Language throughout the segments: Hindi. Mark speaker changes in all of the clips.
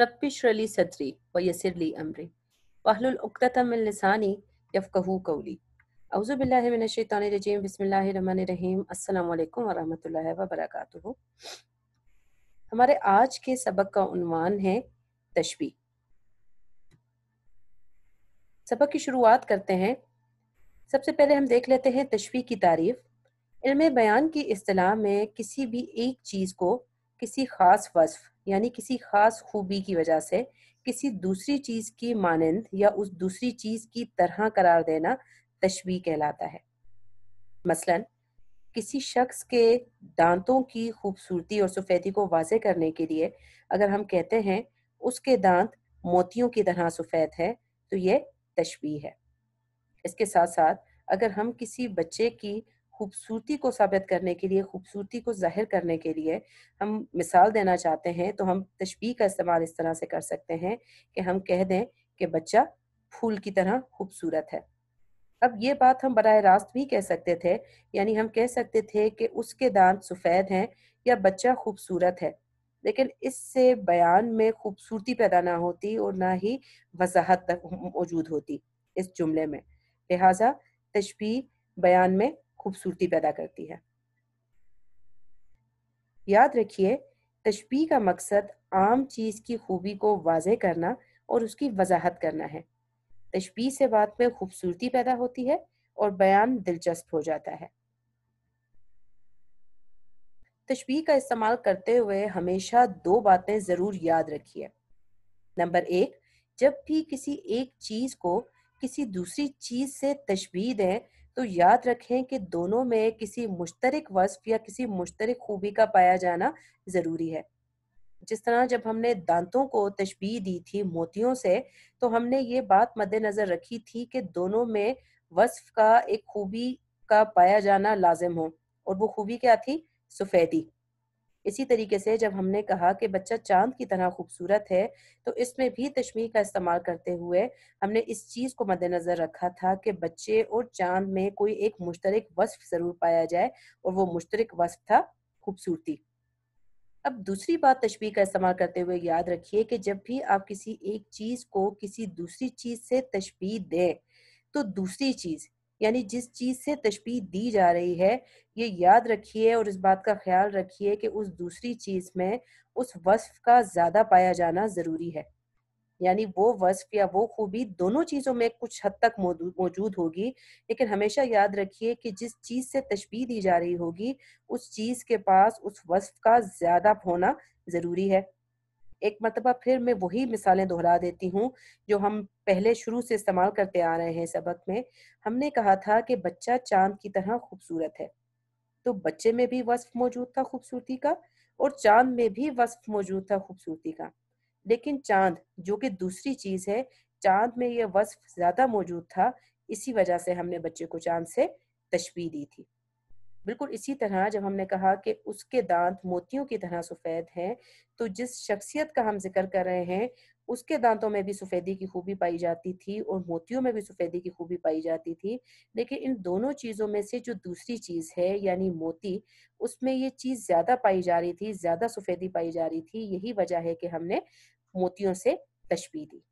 Speaker 1: صدري ويسر لي أمري عقدة من لساني يفقهوا قولي हमारे आज के सबक का उन्वान है तशबी सबक की शुरुआत करते हैं सबसे पहले हम देख लेते हैं तशबी की तारीफ इल्म बयान की असलाह में किसी भी एक चीज़ को किसी ख़ास वस्फ यानी किसी खास खूबी की वजह से किसी दूसरी चीज़ की मानंद या उस दूसरी चीज़ की तरह करार देना तशबी कहलाता है मसलन किसी शख्स के दांतों की खूबसूरती और सफ़ेदी को वाजे करने के लिए अगर हम कहते हैं उसके दांत मोतियों की तरह सफ़ेद है तो ये तशबी है इसके साथ साथ अगर हम किसी बच्चे की खूबसूरती को साबित करने के लिए खूबसूरती को जाहिर करने के लिए हम मिसाल देना चाहते हैं तो हम तशबी का इस्तेमाल इस तरह से कर सकते हैं कि हम कह दें कि बच्चा फूल की तरह खूबसूरत है अब ये बात हम बरह रास्त भी कह सकते थे यानी हम कह सकते थे कि उसके दांत सफ़ेद हैं या बच्चा खूबसूरत है लेकिन इससे बयान में खूबसूरती पैदा ना होती और ना ही वजाहत तक मौजूद होती इस जुमले में लिहाजा तशबी बयान में खूबसूरती पैदा करती है याद रखिए तशबी का मकसद आम चीज़ की खूबी को वाज करना और उसकी वजाहत करना है तशबी से बात में खूबसूरती पैदा होती है और बयान दिलचस्प हो जाता है तशबी का इस्तेमाल करते हुए हमेशा दो बातें ज़रूर याद रखिए नंबर एक जब भी किसी एक चीज़ को किसी दूसरी चीज़ से तशबी दें तो याद रखें कि दोनों में किसी मुश्तरक वस्फ या किसी मुश्तरक खूबी का पाया जाना ज़रूरी है जिस तरह जब हमने दांतों को तशबी दी थी मोतियों से तो हमने ये बात मद्देनज़र रखी थी कि दोनों में वस्फ का एक खूबी का पाया जाना लाजिम हो और वो खूबी क्या थी सफ़ेदी इसी तरीके से जब हमने कहा कि बच्चा चांद की तरह खूबसूरत है तो इसमें भी तशमीह का इस्तेमाल करते हुए हमने इस चीज़ को मद्देनज़र रखा था कि बच्चे और चांद में कोई एक मुश्तरक वस्फ ज़रूर पाया जाए और वो मुश्तरक वस्फ था खूबसूरती अब दूसरी बात तशबी का इस्तेमाल करते हुए याद रखिए कि जब भी आप किसी एक चीज़ को किसी दूसरी चीज़ से तशबी दें तो दूसरी चीज़ यानी जिस चीज़ से तशबी दी जा रही है ये याद रखिए और इस बात का ख्याल रखिए कि उस दूसरी चीज़ में उस वस्फ का ज़्यादा पाया जाना ज़रूरी है यानी वो वस्फ या वो खूबी दोनों चीज़ों में कुछ हद तक मौजूद होगी लेकिन हमेशा याद रखिए कि जिस चीज़ से तशबी दी जा रही होगी उस चीज़ के पास उस वस्फ का ज़्यादा होना ज़रूरी है एक मरतबा फिर मैं वही मिसालें दोहरा देती हूँ जो हम पहले शुरू से इस्तेमाल करते आ रहे हैं सबक में हमने कहा था कि बच्चा चांद की तरह खूबसूरत है तो बच्चे में भी वस्फ मौजूद था खूबसूरती का और चांद में भी वस्फ मौजूद था खूबसूरती का लेकिन चांद जो कि दूसरी चीज है चांद में यह वस्फ ज्यादा मौजूद था इसी वजह से हमने बच्चे को चांद से तशबी दी थी बिल्कुल इसी तरह जब हमने कहा कि उसके दांत मोतियों की तरह सफ़ेद हैं तो जिस शख्सियत का हम जिक्र कर रहे हैं उसके दांतों में भी सफ़ेदी की खूबी पाई जाती थी और मोतियों में भी सफ़ेदी की खूबी पाई जाती थी लेकिन इन दोनों चीज़ों में से जो दूसरी चीज़ है यानी मोती उसमें ये चीज़ ज़्यादा पाई जा रही थी ज़्यादा सफ़ेदी पाई जा रही थी यही वजह है कि हमने मोतियों से तशबी दी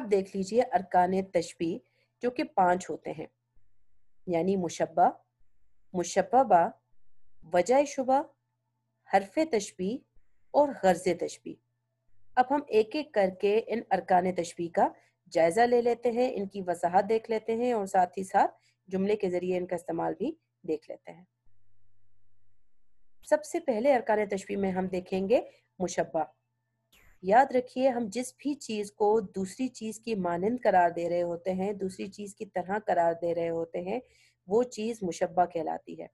Speaker 1: अब देख लीजिए अरकान तशबी जो कि पांच होते हैं यानी मुशबा मुशबा वजह शुबा हरफ तशबी और गर्ज तशबी अब हम एक एक करके इन अरकान तशबी का जायज़ा ले लेते हैं इनकी वजाहत देख लेते हैं और साथ ही साथ जुमले के ज़रिए इनका इस्तेमाल भी देख लेते हैं सबसे पहले अरकान तशबी में हम देखेंगे मुशबा याद रखिए हम जिस भी चीज़ को दूसरी चीज़ की मानंद करार दे रहे होते हैं दूसरी चीज़ की तरह करार दे रहे होते हैं वो चीज मुशब्बा कहलाती है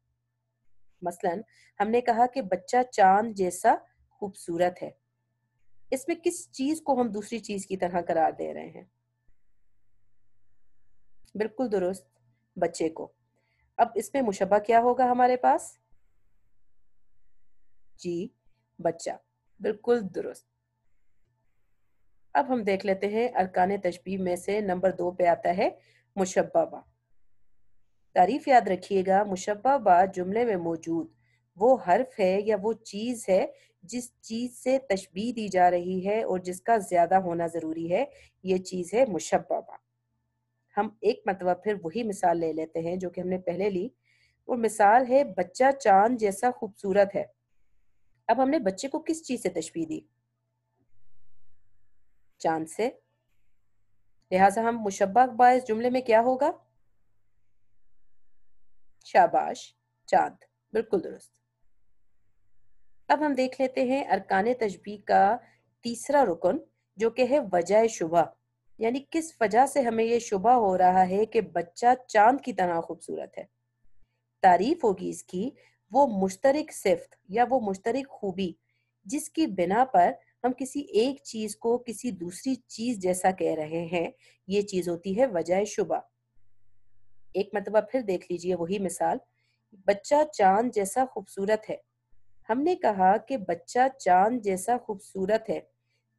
Speaker 1: मसलन हमने कहा कि बच्चा चांद जैसा खूबसूरत है इसमें किस चीज को हम दूसरी चीज की तरह करार दे रहे हैं बिल्कुल दुरुस्त बच्चे को अब इसमें मुशबा क्या होगा हमारे पास जी बच्चा बिल्कुल दुरुस्त अब हम देख लेते हैं अरकान तशबी में से नंबर दो पे आता है मुशब्बा तारीफ याद रखिएगा मुशब्बाबाद जुमले में मौजूद वो हर्फ है या वो चीज़ है जिस चीज़ से तशबी दी जा रही है और जिसका ज़्यादा होना ज़रूरी है ये चीज़ है मुशब्बाबा हम एक मतलब फिर वही मिसाल ले लेते हैं जो कि हमने पहले ली वो मिसाल है बच्चा चांद जैसा खूबसूरत है अब हमने बच्चे को किस चीज़ से तशबी दी चांद से लिहाजा हम बा इस जुमले में क्या होगा शाबाश चांद बिल्कुल दुरुस्त अब हम देख लेते हैं अरकान तजबी का तीसरा रुकन जो कि है वजह शुबा यानी किस वजह से हमें ये शुबा हो रहा है कि बच्चा चांद की तरह खूबसूरत है तारीफ होगी इसकी वो मुश्तरक सिफ्त या वो मुश्तरक खूबी जिसकी बिना पर हम किसी एक चीज को किसी दूसरी चीज जैसा कह रहे हैं ये चीज होती है वजह शुबा एक मरतबा फिर देख लीजिए वही मिसाल बच्चा चांद जैसा खूबसूरत है हमने कहा कि बच्चा चांद जैसा खूबसूरत है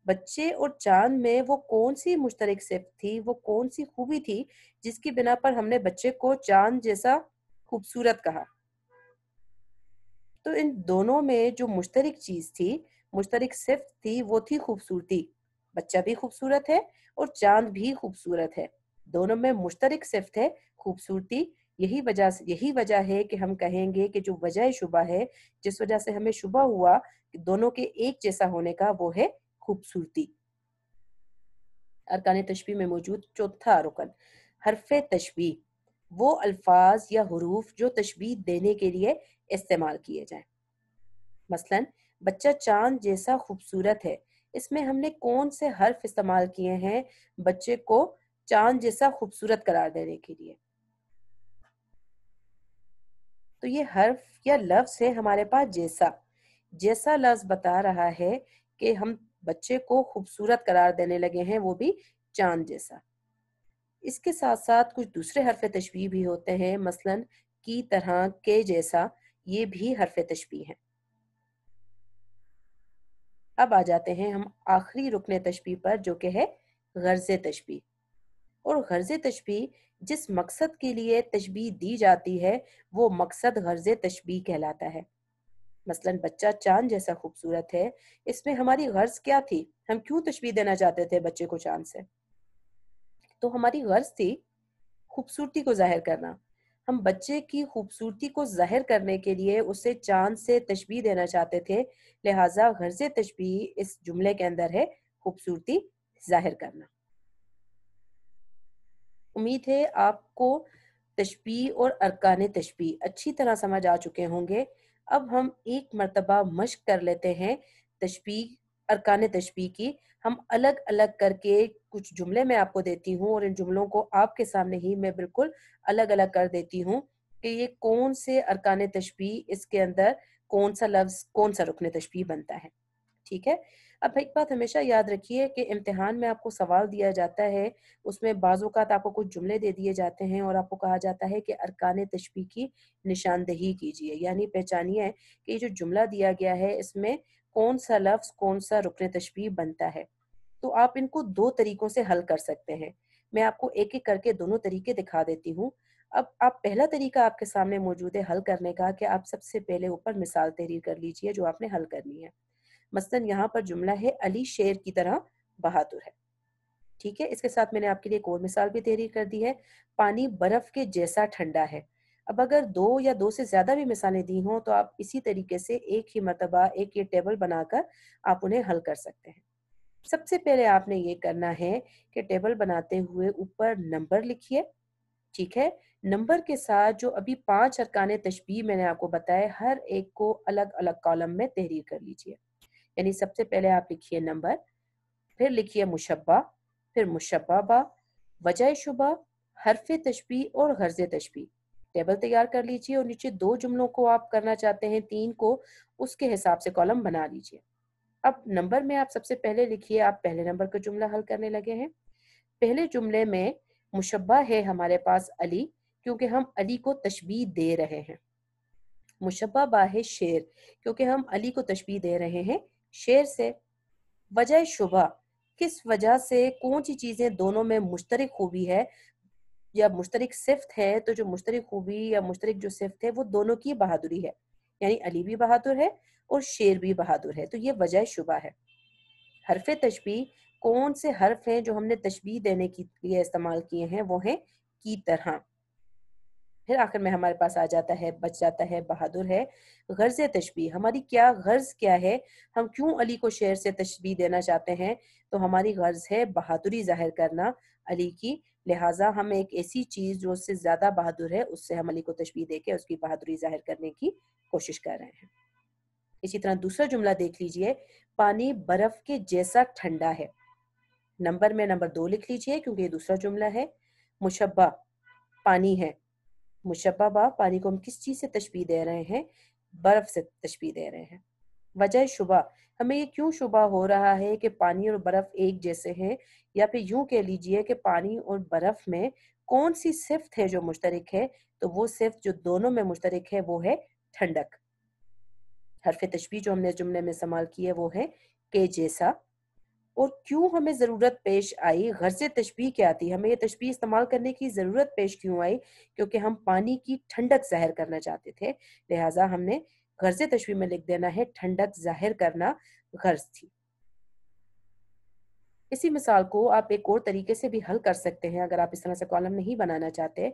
Speaker 1: बच्चे और चांद में वो कौन सी मुश्तरक सिफ थी वो कौन सी खूबी थी जिसकी बिना पर हमने बच्चे को चांद जैसा खूबसूरत कहा तो इन दोनों में जो मुश्तरक चीज थी मुश्तरक सिफ थी वो थी खूबसूरती बच्चा भी खूबसूरत है और चांद भी खूबसूरत है दोनों में मुश्तरक सिफ्त है खूबसूरती यही वजह यही वजह है कि हम कहेंगे कि जो वजह शुबा है जिस वजह से हमें शुबा हुआ दोनों के एक जैसा होने का वो है खूबसूरती अरकान तशबी में मौजूद चौथा रुकन हरफ तशबी वो अल्फाज या हरूफ जो तशबी देने के लिए इस्तेमाल किए जाए मसलन बच्चा चांद जैसा खूबसूरत है इसमें हमने कौन से हर्फ इस्तेमाल किए हैं बच्चे को चांद जैसा खूबसूरत करार देने के लिए तो ये हर्फ या लफ्ज है हमारे पास जैसा जैसा लफ्ज बता रहा है कि हम बच्चे को खूबसूरत करार देने लगे हैं वो भी चांद जैसा इसके साथ साथ कुछ दूसरे हरफ तशबी भी होते हैं मसलन की तरह के जैसा ये भी हरफ तशबी है अब आ जाते हैं हम आखिरी रुकने तशबी पर जो कि है गर्ज तशबी और गर्ज तशबी जिस मकसद के लिए तशबी दी जाती है वो मकसद गर्ज तशबी कहलाता है मसलन बच्चा चांद जैसा खूबसूरत है इसमें हमारी गर्ज क्या थी हम क्यों तशबी देना चाहते थे बच्चे को चांद से तो हमारी गर्ज थी खूबसूरती को जाहिर करना हम बच्चे की खूबसूरती को जाहिर करने के लिए उसे चांद से तशबी देना चाहते थे लिहाजा गर्ज तशबी इस जुमले के अंदर है खूबसूरती जाहिर करना उम्मीद है आपको तशबी और अरकान तशबी अच्छी तरह समझ आ चुके होंगे अब हम एक मरतबा मश्क कर लेते हैं तशबी अरकान तशबी की हम अलग अलग करके कुछ जुमले मैं आपको देती हूँ और इन जुमलों को आपके सामने ही मैं बिल्कुल अलग अलग कर देती हूँ कि ये कौन से अरकान तशबी इसके अंदर कौन सा लफ्ज कौन सा रुकन तशबी बनता है ठीक है अब एक बात हमेशा याद रखिए कि इम्तिहान में आपको सवाल दिया जाता है उसमें बाज़ात आपको कुछ जुमले दे दिए जाते हैं और आपको कहा जाता है कि अरकान तशबी की निशानदही कीजिए यानी पहचानिए कि ये जो जुमला दिया गया है इसमें कौन सा लफ्ज़ कौन सा रुकन तशबी बनता है तो आप इनको दो तरीक़ों से हल कर सकते हैं मैं आपको एक एक करके दोनों तरीके दिखा देती हूँ अब आप पहला तरीका आपके सामने मौजूद है हल करने का कि आप सबसे पहले ऊपर मिसाल तहरीर कर लीजिए जो आपने हल करनी है मसलन यहाँ पर जुमला है अली शेर की तरह बहादुर है ठीक है इसके साथ मैंने आपके लिए एक और मिसाल भी तहरीर कर दी है पानी बर्फ के जैसा ठंडा है अब अगर दो या दो से ज्यादा भी मिसालें दी हों तो आप इसी तरीके से एक ही मरतबा एक ये टेबल बनाकर आप उन्हें हल कर सकते हैं सबसे पहले आपने ये करना है कि टेबल बनाते हुए ऊपर नंबर लिखिए ठीक है नंबर के साथ जो अभी पांच अरकान तशबी मैंने आपको बताया हर एक को अलग अलग कॉलम में तहरीर कर लीजिए यानी सबसे पहले आप लिखिए नंबर फिर लिखिए मुशबा फिर मुशबा वजह शुबा हरफ तशबी और गर्ज तशबी टेबल तैयार कर लीजिए और नीचे दो जुमलों को आप करना चाहते हैं तीन को उसके हिसाब से कॉलम बना लीजिए अब नंबर में आप सबसे पहले लिखिए आप पहले नंबर का जुमला हल करने लगे हैं पहले जुमले में मुशबा है हमारे पास अली क्योंकि हम अली को तशबी दे रहे हैं मुशबा बा है शेर क्योंकि हम अली को तशबी दे रहे हैं शेर से वजह शुभा किस वजह से कौन सी चीजें दोनों में मुश्तरक खूबी है या मुश्तरक सिफ्त है तो जो मुश्तरक खूबी या मुश्तरक जो सिफ्त है वो दोनों की बहादुरी है यानी अली भी बहादुर है और शेर भी बहादुर है तो ये वजह शुबा है हरफ तशबी कौन से हर्फ हैं जो हमने तशबी देने के लिए इस्तेमाल किए हैं वो हैं की तरह फिर आखिर में हमारे पास आ जाता है बच जाता है बहादुर है गर्ज तशबी हमारी क्या गर्ज क्या है हम क्यों अली को शेर से तशबी देना चाहते हैं तो हमारी गर्ज है बहादुरी जाहिर करना अली की लिहाजा हम एक ऐसी चीज़ जो उससे ज़्यादा बहादुर है उससे हम अली को तशबी दे के उसकी बहादुरी जाहिर करने की कोशिश कर रहे हैं इसी तरह दूसरा जुमला देख लीजिए पानी बर्फ के जैसा ठंडा है नंबर में नंबर दो लिख लीजिए क्योंकि ये दूसरा जुमला है मुशबा पानी है मुशबा पानी को हम किस चीज़ से तशबी दे रहे हैं बर्फ से तशबी दे रहे हैं वजह शुबा हमें ये क्यों शुबा हो रहा है कि पानी और बर्फ एक जैसे हैं या फिर यूं कह लीजिए कि पानी और बर्फ में कौन सी सिफ्त है जो मुश्तरक है तो वो सिफ्त जो दोनों में मुश्तरक है वो है ठंडक हरफ तशबी जो हमने जुमले में इस्तेमाल की है वो है के जैसा और क्यों हमें ज़रूरत पेश आई घर से तशबी क्या आती हमें ये तशबी इस्तेमाल करने की ज़रूरत पेश क्यों आई क्योंकि हम पानी की ठंडक ज़ाहिर करना चाहते थे लिहाजा हमने घर से तशबी में लिख देना है ठंडक ज़ाहिर करना गर्ज थी इसी मिसाल को आप एक और तरीके से भी हल कर सकते हैं अगर आप इस तरह से कॉलम नहीं बनाना चाहते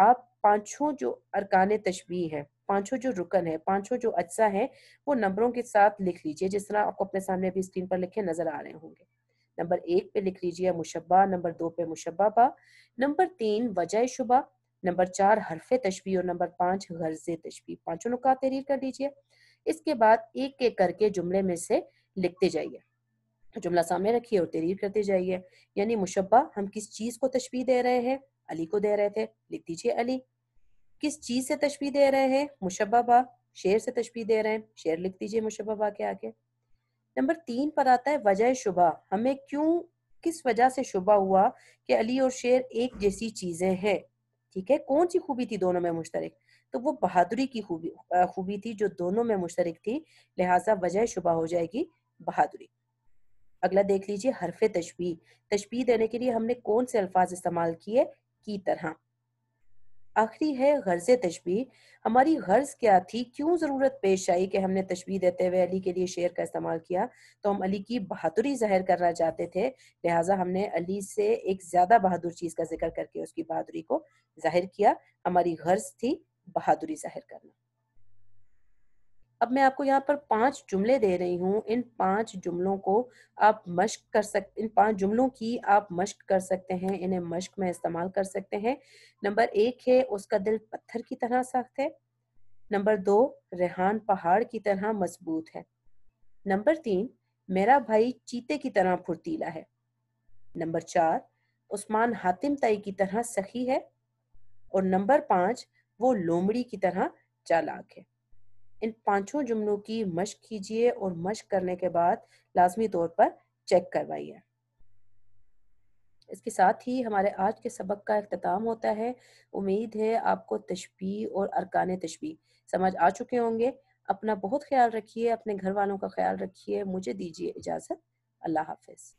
Speaker 1: आप पांचों जो अरकान तशबी है पांचों जो रुकन है पांचों जो अच्छा है वो नंबरों के साथ लिख लीजिए जिस तरह आपको अपने सामने अभी स्क्रीन पर लिखे नजर आ रहे होंगे नंबर एक पे लिख लीजिए मुशबा नंबर दो पे मुशबा बा नंबर तीन वजह शुबा नंबर चार हरफ तशबी और नंबर पांच गर्ज तशबी पांचों नुका तहरीर कर लीजिए इसके बाद एक एक करके जुमले में से लिखते जाइए जुमला सामने रखिए और तहरीर करते जाइए यानी मुशबा हम किस चीज़ को तशबी दे रहे हैं अली को दे रहे थे लिख दीजिए अली किस चीज से तशबी दे रहे हैं मुशबा शेर से तशबी दे रहे हैं शेर लिख दीजिए मुशबा के आगे नंबर तीन पर आता है वजह शुबा हमें क्यों किस वजह से शुबा हुआ कि अली और शेर एक जैसी चीजें हैं ठीक है कौन सी खूबी थी दोनों में मुश्तरक तो वो बहादुरी की खूबी खूबी थी जो दोनों में मुश्तरक थी लिहाजा वजह शुबा हो जाएगी बहादुरी अगला देख लीजिए हरफ तशबी तशबी देने के लिए हमने कौन से अल्फाज इस्तेमाल किए की तरह आखिरी है गर्ज तशबी हमारी गर्ज क्या थी क्यों ज़रूरत पेश आई कि हमने तशबी देते हुए अली के लिए शेर का इस्तेमाल किया तो हम अली की बहादुरी ज़ाहिर करना चाहते थे लिहाजा हमने अली से एक ज़्यादा बहादुर चीज़ का जिक्र करके उसकी बहादुरी को ज़ाहिर किया हमारी गर्ज थी बहादुरी ज़ाहिर करना अब मैं आपको यहाँ पर पांच जुमले दे रही हूँ इन पांच जुमलों को आप मश्क कर सकते इन पांच जुमलों की आप मश्क कर सकते हैं इन्हें मश्क में इस्तेमाल कर सकते हैं नंबर एक है उसका दिल पत्थर की तरह सख्त है नंबर दो रेहान पहाड़ की तरह मजबूत है नंबर तीन मेरा भाई चीते की तरह फुर्तीला है नंबर चार उस्मान हातिम तई की तरह सखी है और नंबर पांच वो लोमड़ी की तरह चालाक है इन पांचों जुमलों की मश्क कीजिए और मश्क करने के बाद लाजमी तौर पर चेक करवाइए इसके साथ ही हमारे आज के सबक का अख्ताम होता है उम्मीद है आपको तशबी और अरकान तशबी समझ आ चुके होंगे अपना बहुत ख्याल रखिए अपने घर वालों का ख्याल रखिए मुझे दीजिए इजाज़त अल्लाह हाफिज़